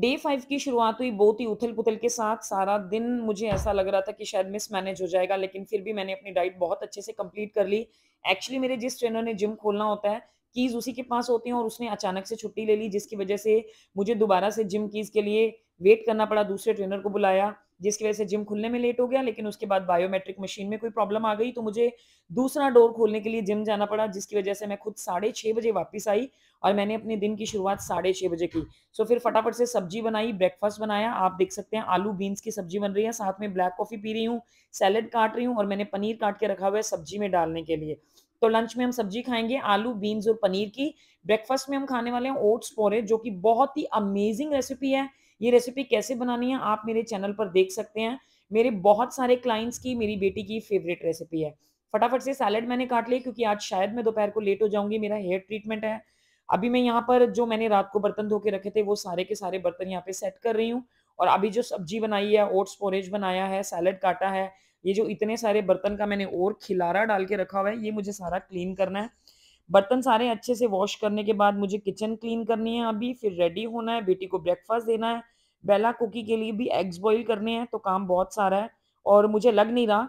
day five की शुरुआत हुई बहुत ही उथल पुथल के साथ सारा दिन मुझे ऐसा लग रहा था कि शायद मिस मैनेज हो जाएगा लेकिन फिर भी मैंने अपनी डाइट बहुत अच्छे से कंप्लीट कर ली एक्चुअली मेरे जिस ट्रेनर ने जिम खोलना होता है कीज उसी के पास होती हैं और उसने अचानक से छुट्टी ले ली जिसकी वजह से मुझे दोबारा से जिम कीज के लिए वेट करना पड़ा दूसरे ट्रेनर को बुलाया जिसकी वजह से जिम खुलने में लेट हो गया लेकिन उसके बाद बायोमेट्रिक मशीन में कोई प्रॉब्लम आ गई तो मुझे दूसरा डोर खोलने के लिए जिम जाना पड़ा जिसकी वजह से मैं खुद साढ़े छः बजे वापस आई और मैंने अपने दिन की शुरुआत साढ़े छः बजे की सो फिर फटाफट से सब्जी बनाई ब्रेकफास्ट बनाया आप देख सकते हैं आलू बीन्स की सब्जी बन रही है साथ में ब्लैक कॉफ़ी पी रही हूँ सैलड काट रही हूँ और मैंने पनीर काट के रखा हुआ है सब्जी में डालने के लिए तो लंच में हम सब्जी खाएंगे आलू बीन्स और पनीर की ब्रेकफास्ट में हम खाने वाले हैं ओट्स पोरे जो कि बहुत ही अमेजिंग रेसिपी है ये रेसिपी कैसे बनानी है आप मेरे चैनल पर देख सकते हैं मेरे बहुत सारे क्लाइंट्स की मेरी बेटी की फेवरेट रेसिपी है फटाफट से सैलड मैंने काट लिया क्योंकि आज शायद मैं दोपहर को लेट हो जाऊंगी मेरा हेयर ट्रीटमेंट है अभी मैं यहाँ पर जो मैंने रात को बर्तन धो के रखे थे वो सारे के सारे बर्तन यहाँ पे सेट कर रही हूँ और अभी जो सब्जी बनाई है ओट्स पोरेज बनाया है सैलड काटा है ये जो इतने सारे बर्तन का मैंने और खिलारा डाल के रखा हुआ है ये मुझे सारा क्लीन करना है बर्तन सारे अच्छे से वॉश करने के बाद मुझे किचन क्लीन करनी है अभी फिर रेडी होना है बेटी को ब्रेकफास्ट देना है बेला कुकी के लिए भी एग्स बॉईल करने हैं तो काम बहुत सारा है और मुझे लग नहीं रहा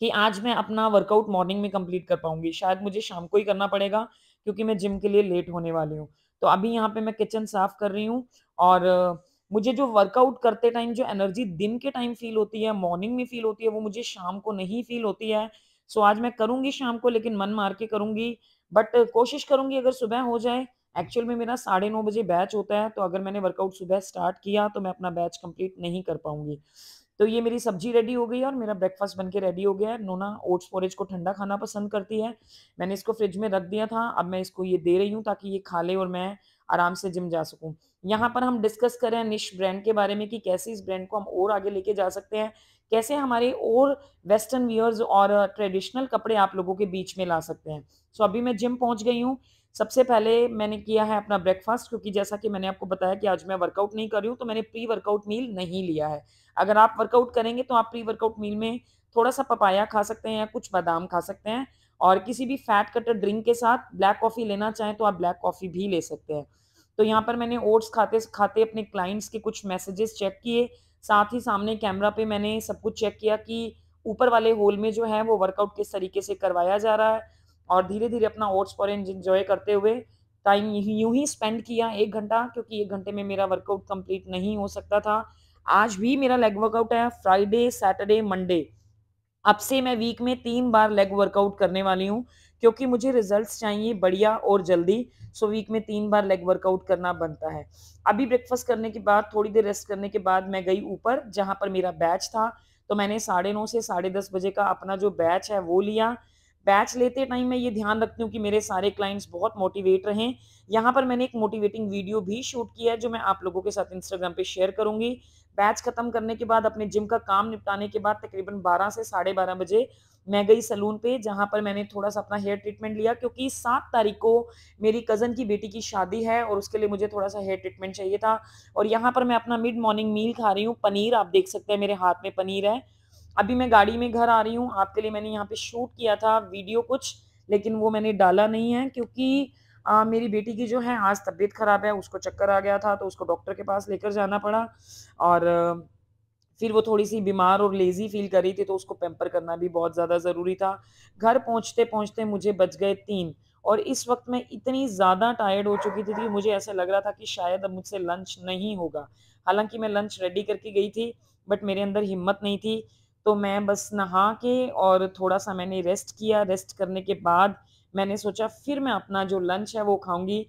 कि आज मैं अपना वर्कआउट मॉर्निंग में कंप्लीट कर पाऊंगी शायद मुझे शाम को ही करना पड़ेगा क्योंकि मैं जिम के लिए लेट होने वाली हूँ तो अभी यहाँ पे मैं किचन साफ कर रही हूँ और मुझे जो वर्कआउट करते टाइम जो एनर्जी दिन के टाइम फील होती है मॉर्निंग में फील होती है वो मुझे शाम को नहीं फील होती है सो आज मैं करूँगी शाम को लेकिन मन मार के करूँगी बट कोशिश करूँगी अगर सुबह हो जाए एक्चुअल में मेरा साढ़े नौ बजे बैच होता है तो अगर मैंने वर्कआउट सुबह स्टार्ट किया तो मैं अपना बैच कंप्लीट नहीं कर पाऊंगी तो ये मेरी सब्जी रेडी हो गई है और मेरा ब्रेकफास्ट बनके रेडी हो गया है नोना ओट्स पोरेज को ठंडा खाना पसंद करती है मैंने इसको फ्रिज में रख दिया था अब मैं इसको ये दे रही हूँ ताकि ये खा ले और मैं आराम से जिम जा सकूँ यहाँ पर हम डिस्कस कर रहे हैं निश ब्रांड के बारे में कि कैसे इस ब्रांड को हम और आगे लेके जा सकते हैं कैसे हमारे और वेस्टर्न वियर्स और ट्रेडिशनल कपड़े आप लोगों के बीच में ला सकते हैं सो so, अभी मैं जिम पहुँच गई हूँ सबसे पहले मैंने किया है अपना ब्रेकफास्ट क्योंकि जैसा कि मैंने आपको बताया कि आज मैं वर्कआउट नहीं कर रही हूँ तो मैंने प्री वर्कआउट मील नहीं लिया है अगर आप वर्कआउट करेंगे तो आप प्री वर्कआउट मील में थोड़ा सा पपाया खा सकते हैं या कुछ बादाम खा सकते हैं और किसी भी फैट कटर ड्रिंक के साथ ब्लैक कॉफ़ी लेना चाहें तो आप ब्लैक कॉफ़ी भी ले सकते हैं तो यहाँ पर मैंने ओट्स खाते खाते अपने क्लाइंट्स के कुछ मैसेजेस चेक किए साथ ही सामने कैमरा पे मैंने सब कुछ चेक किया कि ऊपर वाले होल में जो है वो वर्कआउट किस तरीके से करवाया जा रहा है और धीरे धीरे अपना ओट्स ऑरेंज इंजॉय करते हुए टाइम यूं ही स्पेंड किया एक घंटा क्योंकि एक घंटे में मेरा वर्कआउट कंप्लीट नहीं हो सकता था आज भी मेरा लेग वर्कआउट है फ्राइडे सैटरडे मंडे अब से मैं वीक में तीन बार लेग वर्कआउट करने वाली हूँ क्योंकि मुझे रिजल्ट्स चाहिए बढ़िया और जल्दी सो वीक में तीन बार लेग वर्कआउट करना बनता है अभी ब्रेकफास्ट करने के बाद थोड़ी देर रेस्ट करने के बाद मैं गई ऊपर जहाँ पर मेरा बैच था तो मैंने साढ़े नौ से साढ़े दस बजे का अपना जो बैच है वो लिया बैच लेते टाइम मैं ये ध्यान रखती हूँ कि मेरे सारे क्लाइंट्स बहुत मोटिवेट रहें यहाँ पर मैंने एक मोटिवेटिंग वीडियो भी शूट किया है जो मैं आप लोगों के साथ इंस्टाग्राम पे शेयर करूँगी बैच खत्म करने के बाद अपने जिम का काम निपटाने के बाद तकरीबन 12 से साढ़े बारह बजे मैं गई सलून पे जहाँ पर मैंने थोड़ा सा अपना हेयर ट्रीटमेंट लिया क्योंकि सात तारीख को मेरी कज़न की बेटी की शादी है और उसके लिए मुझे थोड़ा सा हेयर ट्रीटमेंट चाहिए था और यहाँ पर मैं अपना मिड मॉर्निंग मील खा रही हूँ पनीर आप देख सकते हैं मेरे हाथ में पनीर है अभी मैं गाड़ी में घर आ रही हूँ आपके लिए मैंने यहाँ पे शूट किया था वीडियो कुछ लेकिन वो मैंने डाला नहीं है क्योंकि आ, मेरी बेटी की जो है आज तबीयत ख़राब है उसको चक्कर आ गया था तो उसको डॉक्टर के पास लेकर जाना पड़ा और फिर वो थोड़ी सी बीमार और लेज़ी फील कर रही थी तो उसको पेम्पर करना भी बहुत ज़्यादा ज़रूरी था घर पहुँचते पहुँचते मुझे बच गए तीन और इस वक्त मैं इतनी ज़्यादा टायर्ड हो चुकी थी कि मुझे ऐसा लग रहा था कि शायद अब मुझसे लंच नहीं होगा हालांकि मैं लंच रेडी करके गई थी बट मेरे अंदर हिम्मत नहीं थी तो मैं बस नहा के और थोड़ा सा मैंने रेस्ट किया रेस्ट करने के बाद मैंने सोचा फिर मैं अपना जो लंच है वो खाऊंगी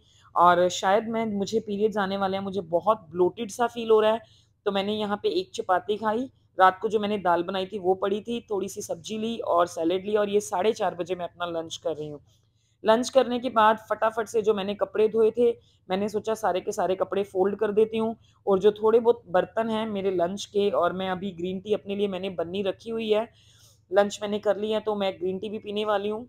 और शायद मैं मुझे पीरियड्स आने वाले हैं मुझे बहुत ब्लोटेड सा फील हो रहा है तो मैंने यहाँ पे एक चपाती खाई रात को जो मैंने दाल बनाई थी वो पड़ी थी थोड़ी सी सब्जी ली और सैलेड ली और ये साढ़े चार बजे मैं अपना लंच कर रही हूँ लंच करने के बाद फटाफट से जो मैंने कपड़े धोए थे मैंने सोचा सारे के सारे कपड़े फोल्ड कर देती हूँ और जो थोड़े बहुत बर्तन हैं मेरे लंच के और मैं अभी ग्रीन टी अपने लिए मैंने बन्नी रखी हुई है लंच मैंने कर लिया तो मैं ग्रीन टी भी पीने वाली हूँ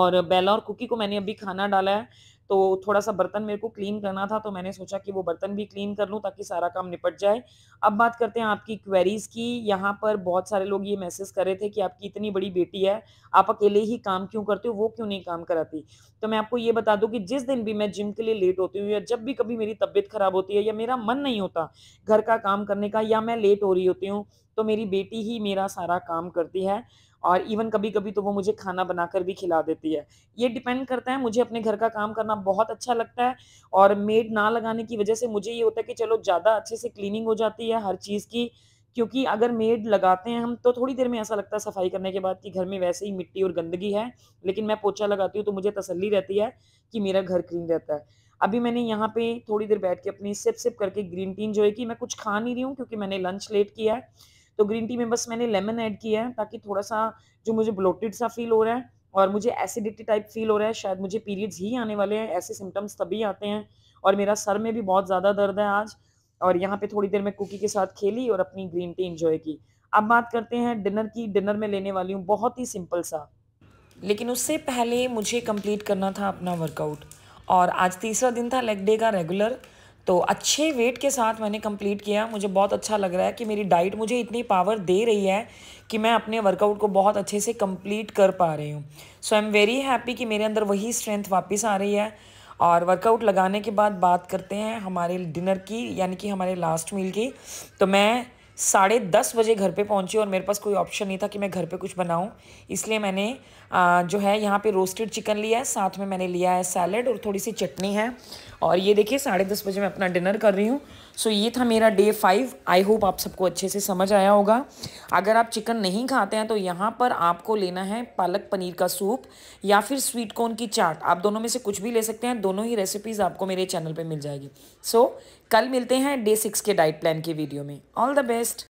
और बेला और कुकी को मैंने अभी खाना डाला है तो थोड़ा सा बर्तन मेरे को क्लीन करना था तो मैंने सोचा कि वो बर्तन भी क्लीन कर लूँ ताकि सारा काम निपट जाए अब बात करते हैं आपकी क्वेरीज़ की यहाँ पर बहुत सारे लोग ये मैसेज कर रहे थे कि आपकी इतनी बड़ी बेटी है आप अकेले ही काम क्यों करते हो वो क्यों नहीं काम कराती तो मैं आपको ये बता दूँ कि जिस दिन भी मैं जिम के लिए लेट होती हूँ या जब भी कभी मेरी तबीयत ख़राब होती है या मेरा मन नहीं होता घर का काम करने का या मैं लेट हो रही होती हूँ तो मेरी बेटी ही मेरा सारा काम करती है और इवन कभी कभी तो वो मुझे खाना बनाकर भी खिला देती है ये डिपेंड करता है मुझे अपने घर का काम करना बहुत अच्छा लगता है और मेड ना लगाने की वजह से मुझे ये होता है कि चलो ज़्यादा अच्छे से क्लीनिंग हो जाती है हर चीज़ की क्योंकि अगर मेड लगाते हैं हम तो थोड़ी देर में ऐसा लगता है सफाई करने के बाद कि घर में वैसे ही मिट्टी और गंदगी है लेकिन मैं पोछा लगाती हूँ तो मुझे तसल्ली रहती है कि मेरा घर क्लीन रहता है अभी मैंने यहाँ पे थोड़ी देर बैठ के अपनी सिप सिप करके ग्रीन टीन जो है कि मैं कुछ खा नहीं रही हूँ क्योंकि मैंने लंच लेट किया है तो ग्रीन टी में बस मैंने लेमन ऐड किया है ताकि थोड़ा सा जो मुझे ब्लोटेड सा फील हो रहा है और मुझे एसिडिटी टाइप फील हो रहा है शायद मुझे पीरियड्स ही आने वाले हैं ऐसे सिम्टम्स तभी आते हैं और मेरा सर में भी बहुत ज़्यादा दर्द है आज और यहाँ पे थोड़ी देर में कुकी के साथ खेली और अपनी ग्रीन टी इंजॉय की अब बात करते हैं डिनर की डिनर में लेने वाली हूँ बहुत ही सिंपल सा लेकिन उससे पहले मुझे कंप्लीट करना था अपना वर्कआउट और आज तीसरा दिन था लेग डे का रेगुलर तो अच्छे वेट के साथ मैंने कंप्लीट किया मुझे बहुत अच्छा लग रहा है कि मेरी डाइट मुझे इतनी पावर दे रही है कि मैं अपने वर्कआउट को बहुत अच्छे से कंप्लीट कर पा रही हूँ so I am very happy कि मेरे अंदर वही स्ट्रेंथ वापस आ रही है और वर्कआउट लगाने के बाद बात करते हैं हमारे डिनर की यानी कि हमारे लास्ट मील की तो मैं साढ़े दस बजे घर पे पहुंची और मेरे पास कोई ऑप्शन नहीं था कि मैं घर पे कुछ बनाऊं इसलिए मैंने आ, जो है यहाँ पे रोस्टेड चिकन लिया है साथ में मैंने लिया है सैलड और थोड़ी सी चटनी है और ये देखिए साढ़े दस बजे मैं अपना डिनर कर रही हूँ सो so, ये था मेरा डे फाइव आई होप आप सबको अच्छे से समझ आया होगा अगर आप चिकन नहीं खाते हैं तो यहाँ पर आपको लेना है पालक पनीर का सूप या फिर स्वीट कॉर्न की चाट आप दोनों में से कुछ भी ले सकते हैं दोनों ही रेसिपीज़ आपको मेरे चैनल पर मिल जाएगी सो so, कल मिलते हैं डे सिक्स के डाइट प्लान के वीडियो में ऑल द बेस्ट